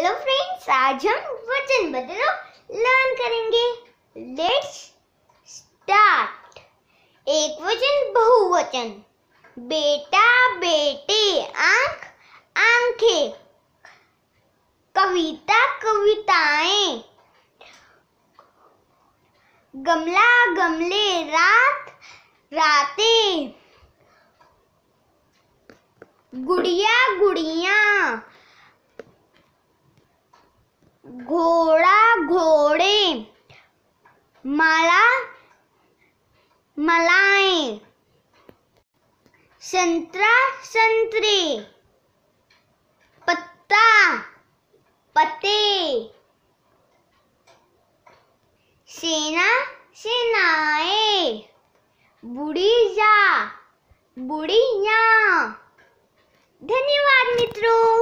hello friends आज हम वचन बदलो लर्न करेंगे लेट्स स्टार्ट एक वचन बहुवचन बेटा बेटे आंख आंखे कविता कविताएं गमला गमले रात रातें गुड़िया गुड़िया घोड़ा घोड़े माला मलाए संतरा संतरे पत्ता पते सेना सेनाए बुढ़ी जा बुढ़िया धन्यवाद मित्रों